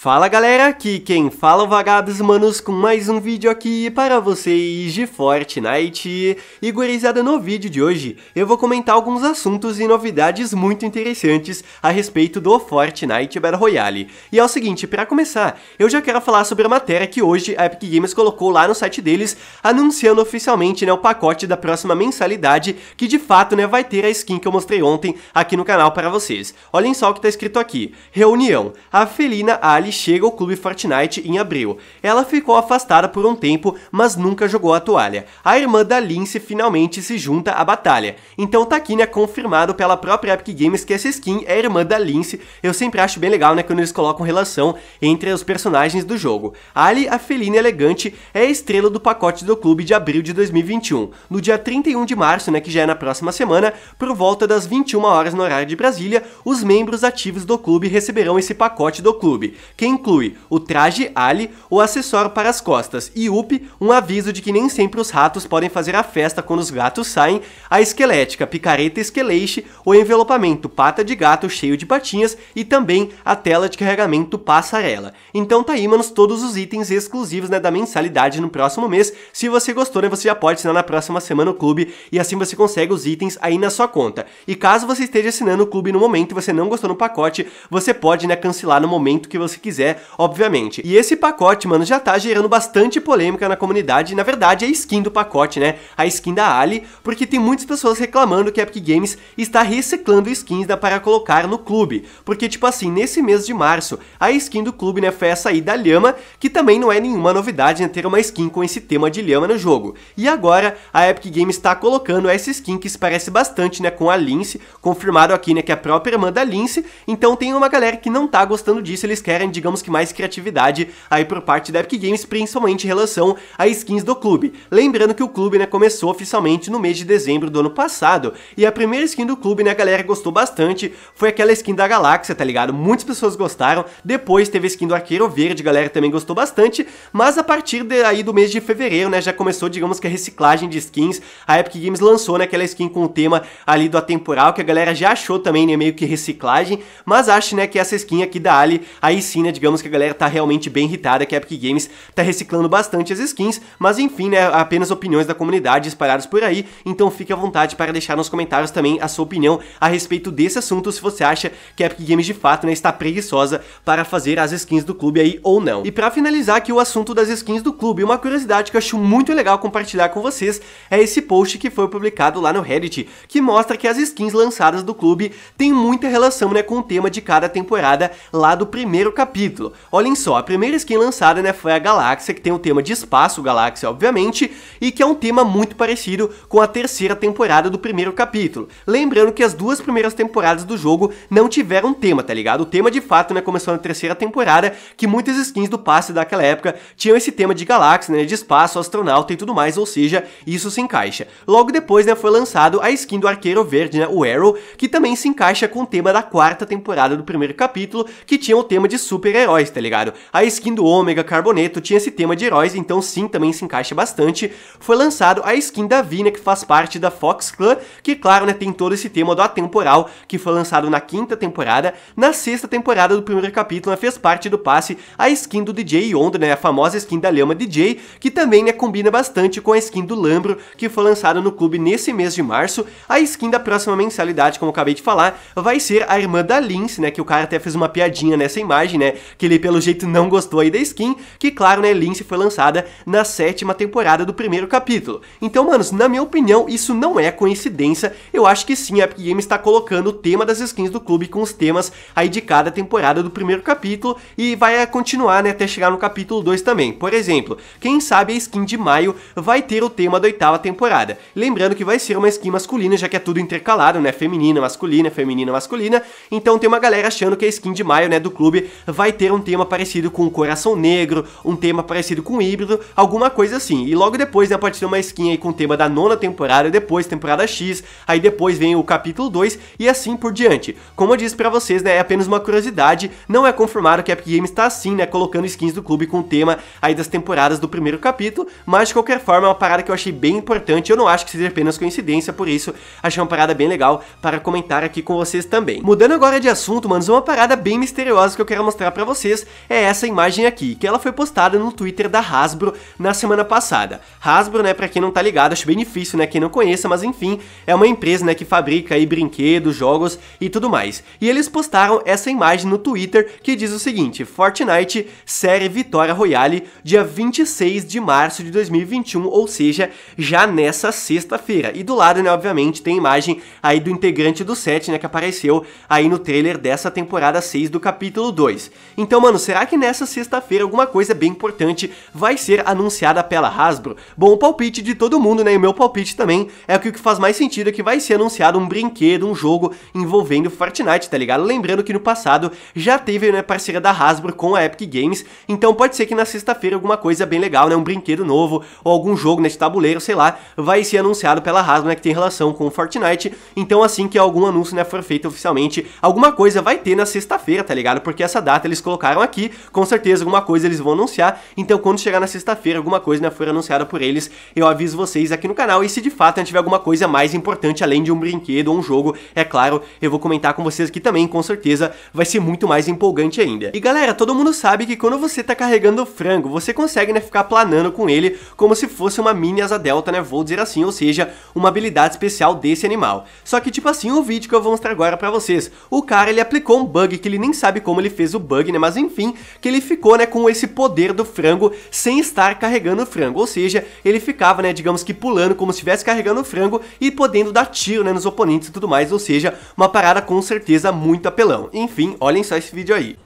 Fala galera, aqui quem fala é o Vagabos Manos com mais um vídeo aqui para vocês de Fortnite. E gurizada, no vídeo de hoje eu vou comentar alguns assuntos e novidades muito interessantes a respeito do Fortnite Battle Royale. E é o seguinte, para começar, eu já quero falar sobre a matéria que hoje a Epic Games colocou lá no site deles, anunciando oficialmente né, o pacote da próxima mensalidade, que de fato né, vai ter a skin que eu mostrei ontem aqui no canal para vocês. Olhem só o que está escrito aqui, Reunião, a Felina Ali chega ao clube Fortnite em abril. Ela ficou afastada por um tempo, mas nunca jogou a toalha. A irmã da Lince finalmente se junta à batalha. Então Takina é confirmado pela própria Epic Games que essa skin é a irmã da Lince. Eu sempre acho bem legal, né, quando eles colocam relação entre os personagens do jogo. Ali, a felina elegante, é a estrela do pacote do clube de abril de 2021. No dia 31 de março, né, que já é na próxima semana, por volta das 21 horas no horário de Brasília, os membros ativos do clube receberão esse pacote do clube que inclui o traje Ali, o acessório para as costas e Up, um aviso de que nem sempre os ratos podem fazer a festa quando os gatos saem, a esquelética picareta esqueleixi, o envelopamento pata de gato cheio de patinhas e também a tela de carregamento passarela. Então tá aí, manos, todos os itens exclusivos né, da mensalidade no próximo mês. Se você gostou, né, você já pode assinar na próxima semana o clube e assim você consegue os itens aí na sua conta. E caso você esteja assinando o clube no momento e você não gostou no pacote, você pode né, cancelar no momento que você quiser quiser, obviamente. E esse pacote, mano, já tá gerando bastante polêmica na comunidade. Na verdade, é a skin do pacote, né? A skin da Ali, porque tem muitas pessoas reclamando que a Epic Games está reciclando skins da para colocar no clube. Porque, tipo assim, nesse mês de março, a skin do clube, né, foi essa aí da Lhama, que também não é nenhuma novidade, né, ter uma skin com esse tema de Lhama no jogo. E agora, a Epic Games está colocando essa skin que se parece bastante, né, com a Lince, confirmado aqui, né, que é a própria irmã da Lince, então tem uma galera que não tá gostando disso, eles querem digamos que mais criatividade aí por parte da Epic Games, principalmente em relação a skins do clube. Lembrando que o clube né, começou oficialmente no mês de dezembro do ano passado, e a primeira skin do clube né, a galera gostou bastante, foi aquela skin da Galáxia, tá ligado? Muitas pessoas gostaram, depois teve a skin do Arqueiro Verde, a galera também gostou bastante, mas a partir aí do mês de fevereiro, né, já começou, digamos que a reciclagem de skins, a Epic Games lançou né, aquela skin com o tema ali do atemporal, que a galera já achou também, né, meio que reciclagem, mas acho, né, que essa skin aqui da Ali, aí sim, né, né, digamos que a galera tá realmente bem irritada que a Epic Games tá reciclando bastante as skins, mas enfim, né, apenas opiniões da comunidade espalhadas por aí, então fique à vontade para deixar nos comentários também a sua opinião a respeito desse assunto, se você acha que a Epic Games de fato, né, está preguiçosa para fazer as skins do clube aí ou não. E para finalizar aqui o assunto das skins do clube, uma curiosidade que eu acho muito legal compartilhar com vocês é esse post que foi publicado lá no Reddit, que mostra que as skins lançadas do clube têm muita relação, né, com o tema de cada temporada lá do primeiro capítulo capítulo. Olhem só, a primeira skin lançada né, foi a Galáxia, que tem o tema de espaço, Galáxia, obviamente, e que é um tema muito parecido com a terceira temporada do primeiro capítulo. Lembrando que as duas primeiras temporadas do jogo não tiveram tema, tá ligado? O tema de fato né, começou na terceira temporada, que muitas skins do passe daquela época tinham esse tema de Galáxia, né, de espaço, astronauta e tudo mais, ou seja, isso se encaixa. Logo depois né, foi lançado a skin do Arqueiro Verde, né, o Arrow, que também se encaixa com o tema da quarta temporada do primeiro capítulo, que tinha o tema de Super super-heróis, tá ligado? A skin do Ômega Carboneto tinha esse tema de heróis, então sim, também se encaixa bastante. Foi lançado a skin da Vina, que faz parte da Fox Clan, que claro, né, tem todo esse tema do atemporal, que foi lançado na quinta temporada. Na sexta temporada do primeiro capítulo, né, fez parte do passe a skin do DJ Yonda, né, a famosa skin da Lhama DJ, que também, né, combina bastante com a skin do Lambro, que foi lançada no clube nesse mês de março. A skin da próxima mensalidade, como eu acabei de falar, vai ser a irmã da Lince, né, que o cara até fez uma piadinha nessa imagem, né, né? Que ele pelo jeito não gostou aí da skin, que claro, né, Lince foi lançada na sétima temporada do primeiro capítulo. Então, manos, na minha opinião, isso não é coincidência. Eu acho que sim, a Epic Games está colocando o tema das skins do clube com os temas aí de cada temporada do primeiro capítulo e vai eh, continuar, né, até chegar no capítulo 2 também. Por exemplo, quem sabe a skin de maio vai ter o tema da oitava temporada. Lembrando que vai ser uma skin masculina, já que é tudo intercalado, né, feminina, masculina, feminina, masculina. Então tem uma galera achando que a skin de maio, né, do clube vai ter um tema parecido com Coração Negro, um tema parecido com Híbrido, alguma coisa assim. E logo depois, né, pode ter uma skin aí com o tema da nona temporada, depois temporada X, aí depois vem o capítulo 2 e assim por diante. Como eu disse pra vocês, né, é apenas uma curiosidade, não é confirmado que a Epic Games tá assim, né, colocando skins do clube com o tema aí das temporadas do primeiro capítulo, mas de qualquer forma é uma parada que eu achei bem importante, eu não acho que seja apenas coincidência, por isso achei uma parada bem legal para comentar aqui com vocês também. Mudando agora de assunto, mano, é uma parada bem misteriosa que eu quero mostrar mostrar para vocês é essa imagem aqui, que ela foi postada no Twitter da Hasbro na semana passada. Hasbro, né, para quem não tá ligado, acho bem difícil, né, quem não conheça, mas enfim, é uma empresa, né, que fabrica aí brinquedos, jogos e tudo mais. E eles postaram essa imagem no Twitter que diz o seguinte: Fortnite série Vitória Royale, dia 26 de março de 2021, ou seja, já nessa sexta-feira. E do lado, né, obviamente, tem imagem aí do integrante do set, né, que apareceu aí no trailer dessa temporada 6 do capítulo 2. Então, mano, será que nessa sexta-feira alguma coisa bem importante vai ser anunciada pela Hasbro? Bom, o palpite de todo mundo, né, e o meu palpite também, é que o que faz mais sentido é que vai ser anunciado um brinquedo, um jogo envolvendo Fortnite, tá ligado? Lembrando que no passado já teve, né, parceria da Hasbro com a Epic Games, então pode ser que na sexta-feira alguma coisa bem legal, né, um brinquedo novo ou algum jogo, né, tabuleiro, sei lá, vai ser anunciado pela Hasbro, né, que tem relação com Fortnite, então assim que algum anúncio, né, for feito oficialmente, alguma coisa vai ter na sexta-feira, tá ligado? Porque essa data eles colocaram aqui, com certeza alguma coisa eles vão anunciar. Então, quando chegar na sexta-feira, alguma coisa né, for anunciada por eles, eu aviso vocês aqui no canal. E se de fato né, tiver alguma coisa mais importante, além de um brinquedo ou um jogo, é claro, eu vou comentar com vocês aqui também, com certeza vai ser muito mais empolgante ainda. E galera, todo mundo sabe que quando você tá carregando o frango, você consegue né, ficar planando com ele como se fosse uma mini asa delta, né? Vou dizer assim, ou seja, uma habilidade especial desse animal. Só que tipo assim, o vídeo que eu vou mostrar agora pra vocês, o cara ele aplicou um bug que ele nem sabe como ele fez o bug bug, né? Mas enfim, que ele ficou, né, com esse poder do frango sem estar carregando o frango. Ou seja, ele ficava, né, digamos que pulando como se estivesse carregando o frango e podendo dar tiro, né, nos oponentes e tudo mais. Ou seja, uma parada com certeza muito apelão. Enfim, olhem só esse vídeo aí.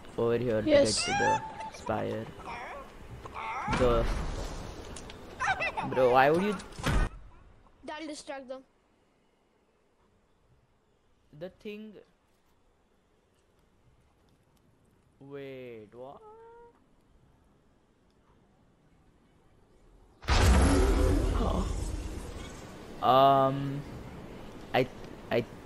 Bro, why would you... That'll distract them. The thing... Wait, what? Um.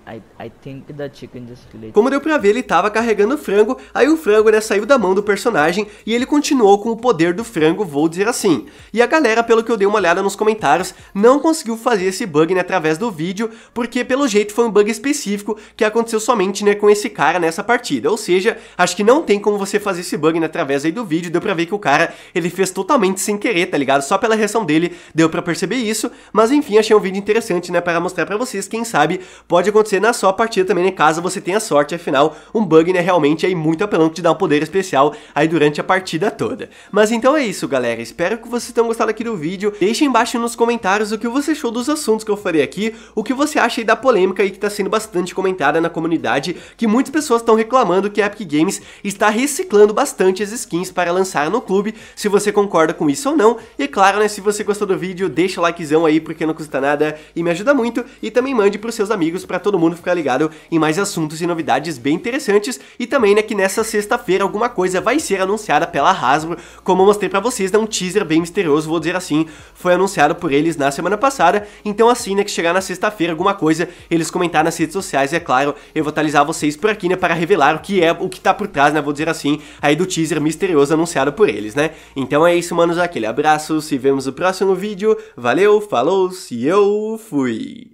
I, I think chicken just Como deu pra ver, ele tava carregando o frango, aí o frango né, saiu da mão do personagem e ele continuou com o poder do frango, vou dizer assim. E a galera, pelo que eu dei uma olhada nos comentários, não conseguiu fazer esse bug né, através do vídeo, porque pelo jeito foi um bug específico que aconteceu somente né, com esse cara nessa partida. Ou seja, acho que não tem como você fazer esse bug né, através aí do vídeo, deu pra ver que o cara ele fez totalmente sem querer, tá ligado? Só pela reação dele deu pra perceber isso, mas enfim, achei um vídeo interessante né, para mostrar pra vocês, quem sabe pode acontecer na sua partida também, né? Caso você tenha sorte, afinal, um bug, né? Realmente é muito apelão que te dá um poder especial aí durante a partida toda. Mas então é isso, galera. Espero que vocês tenham gostado aqui do vídeo. Deixe embaixo nos comentários o que você achou dos assuntos que eu falei aqui, o que você acha aí da polêmica aí que tá sendo bastante comentada na comunidade, que muitas pessoas estão reclamando que a Epic Games está reciclando bastante as skins para lançar no clube, se você concorda com isso ou não. E claro, né, se você gostou do vídeo, deixa o likezão aí porque não custa nada e me ajuda muito e também mande pros seus amigos para todo mundo mundo ficar ligado em mais assuntos e novidades bem interessantes e também né, que nessa sexta-feira alguma coisa vai ser anunciada pela Hasbro, como eu mostrei para vocês, né, um teaser bem misterioso, vou dizer assim, foi anunciado por eles na semana passada, então assim, né, que chegar na sexta-feira alguma coisa, eles comentar nas redes sociais, é claro, eu vou atualizar vocês por aqui, né, para revelar o que é, o que tá por trás, né, vou dizer assim, aí do teaser misterioso anunciado por eles, né. Então é isso, manos, aquele abraço, se vemos no próximo vídeo, valeu, falou, se eu fui!